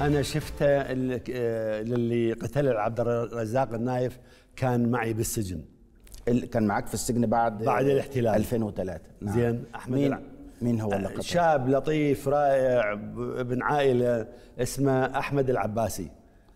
انا شفته آه، اللي قتل عبد الرزاق النايف كان معي بالسجن كان معك في السجن بعد بعد الاحتلال 2003 نعم زين احمد مين مين هو اللي قتل؟ آه، شاب لطيف رائع ابن عائله اسمه احمد العباسي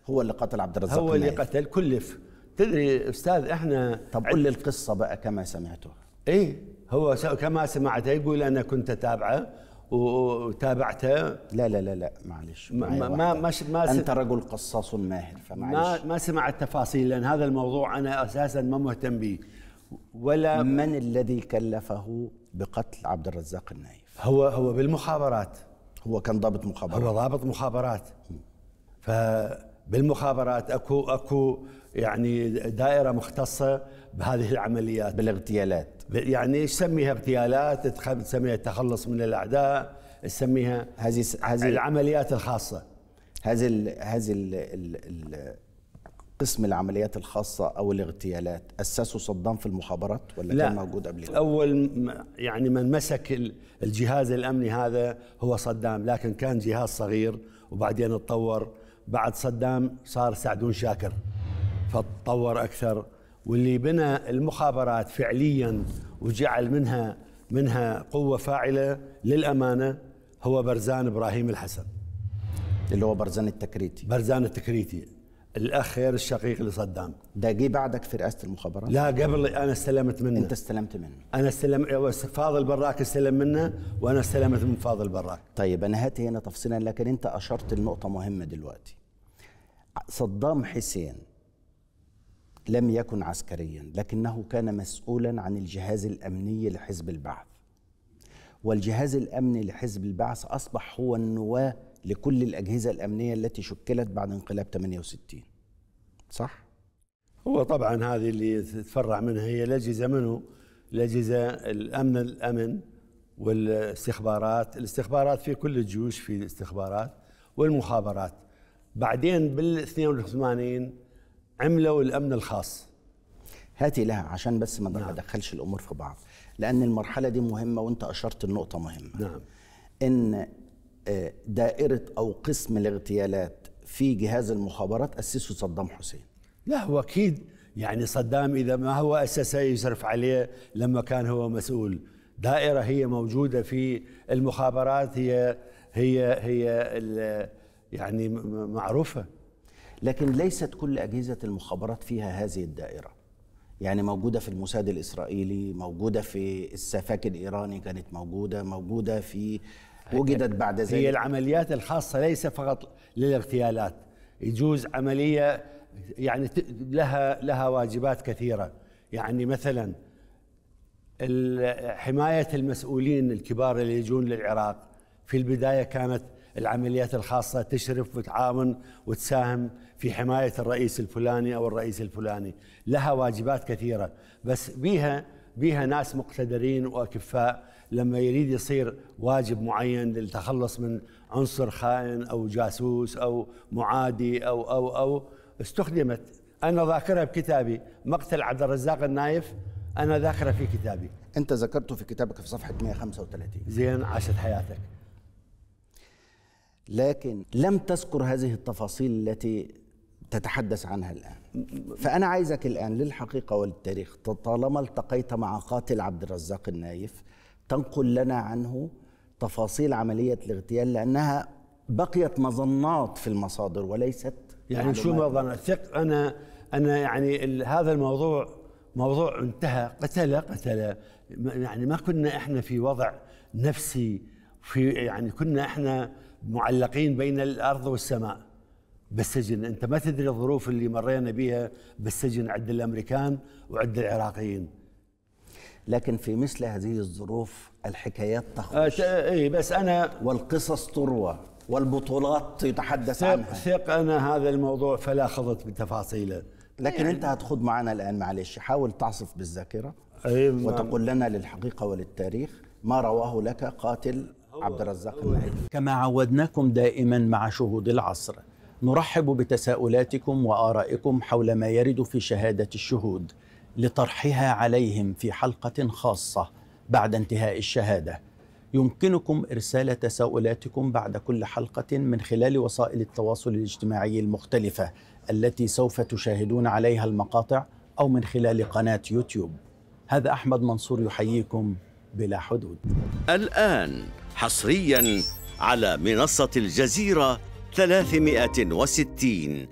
هو اللي قتل عبد الرزاق هو اللي قتل كلف تدري استاذ احنا طب قل لي القصه بقى كما سمعتها ايه هو كما سمعته يقول انا كنت اتابعه وتابعته لا لا لا لا معلش ما ما ما, ما, انت رجل قصاص ماهر فمعلش ما ما سمعت تفاصيل لان هذا الموضوع انا اساسا ما مهتم به ولا من الذي كلفه بقتل عبد الرزاق النايف؟ هو هو بالمخابرات هو كان ضابط مخابرات هو ضابط مخابرات ف بالمخابرات اكو اكو يعني دائره مختصه بهذه العمليات بالاغتيالات يعني تسميها اغتيالات تسميها التخلص من الاعداء تسميها هذه هذه العمليات الخاصه هذه هذه ال قسم العمليات الخاصة أو الاغتيالات أسسه صدام في المخابرات ولا لا كان موجود قبل كده؟ أول يعني من مسك الجهاز الأمني هذا هو صدام لكن كان جهاز صغير وبعدين اتطور بعد صدام صار سعدون شاكر فتطور اكثر واللي بنى المخابرات فعليا وجعل منها منها قوه فاعله للامانه هو برزان ابراهيم الحسن اللي هو برزان التكريتي برزان التكريتي الاخ خير الشقيق لصدام ده جه بعدك في رئاسه المخابرات لا قبل انا استلمت منه انت استلمت منه انا استلم فاضل براك استلم منه وانا استلمت من فاضل براك طيب انا هات هنا تفصيلا لكن انت اشرت لنقطه مهمه دلوقتي صدام حسين لم يكن عسكريا لكنه كان مسؤولا عن الجهاز الامني لحزب البعث والجهاز الامني لحزب البعث اصبح هو النواه لكل الأجهزة الأمنية التي شكلت بعد انقلاب 68 صح؟ هو طبعا هذه اللي تتفرع منها هي الأجهزة منه الأجهزة الأمن الأمن والاستخبارات الاستخبارات في كل الجيوش في الاستخبارات والمخابرات بعدين بال 82 عملوا الأمن الخاص هاتي لها عشان بس ما نعم. ادخلش الامور في بعض لان المرحله دي مهمه وانت اشرت النقطه مهمه نعم ان دائره او قسم الاغتيالات في جهاز المخابرات اسسه صدام حسين لا هو اكيد يعني صدام اذا ما هو اسسه يصرف عليه لما كان هو مسؤول دائره هي موجوده في المخابرات هي هي هي يعني معروفه لكن ليست كل اجهزه المخابرات فيها هذه الدائره يعني موجوده في الموساد الاسرائيلي موجوده في السفاك الايراني كانت موجوده موجوده في وجدت بعد ذلك هي العمليات الخاصة ليس فقط للاغتيالات يجوز عملية يعني لها لها واجبات كثيرة يعني مثلا حماية المسؤولين الكبار اللي يجون للعراق في البداية كانت العمليات الخاصة تشرف وتعاون وتساهم في حماية الرئيس الفلاني أو الرئيس الفلاني لها واجبات كثيرة بس بيها بها ناس مقتدرين واكفاء لما يريد يصير واجب معين للتخلص من عنصر خائن او جاسوس او معادي او او او استخدمت انا ذاكرها بكتابي مقتل عبد الرزاق النايف انا ذاكره في كتابي انت ذكرته في كتابك في صفحه 135 زين عاشت حياتك لكن لم تذكر هذه التفاصيل التي تتحدث عنها الآن فأنا عايزك الآن للحقيقة وللتاريخ طالما التقيت مع قاتل عبد الرزاق النايف تنقل لنا عنه تفاصيل عملية الاغتيال لأنها بقيت مظنات في المصادر وليست يعني شو مظنات ثق أنا أنا يعني هذا الموضوع موضوع انتهى قتل قتل يعني ما كنا احنا في وضع نفسي في يعني كنا احنا معلقين بين الارض والسماء بالسجن انت ما تدري الظروف اللي مرينا بها بالسجن عند الامريكان وعند العراقيين لكن في مثل هذه الظروف الحكايات تخرج آه اي بس انا والقصص تروى والبطولات تتحدث ثق عنها ثق انا هذا الموضوع فلا خضت بتفاصيله لكن يعني انت هتخوض معنا الان معلش حاول تعصف بالذاكره أيوة وتقول لنا للحقيقه وللتاريخ ما رواه لك قاتل عبد الرزاق كما عودناكم دائما مع شهود العصر نرحب بتساؤلاتكم وارائكم حول ما يرد في شهاده الشهود لطرحها عليهم في حلقه خاصه بعد انتهاء الشهاده يمكنكم ارسال تساؤلاتكم بعد كل حلقه من خلال وسائل التواصل الاجتماعي المختلفه التي سوف تشاهدون عليها المقاطع او من خلال قناه يوتيوب هذا احمد منصور يحييكم بلا حدود الان حصريا على منصه الجزيره 360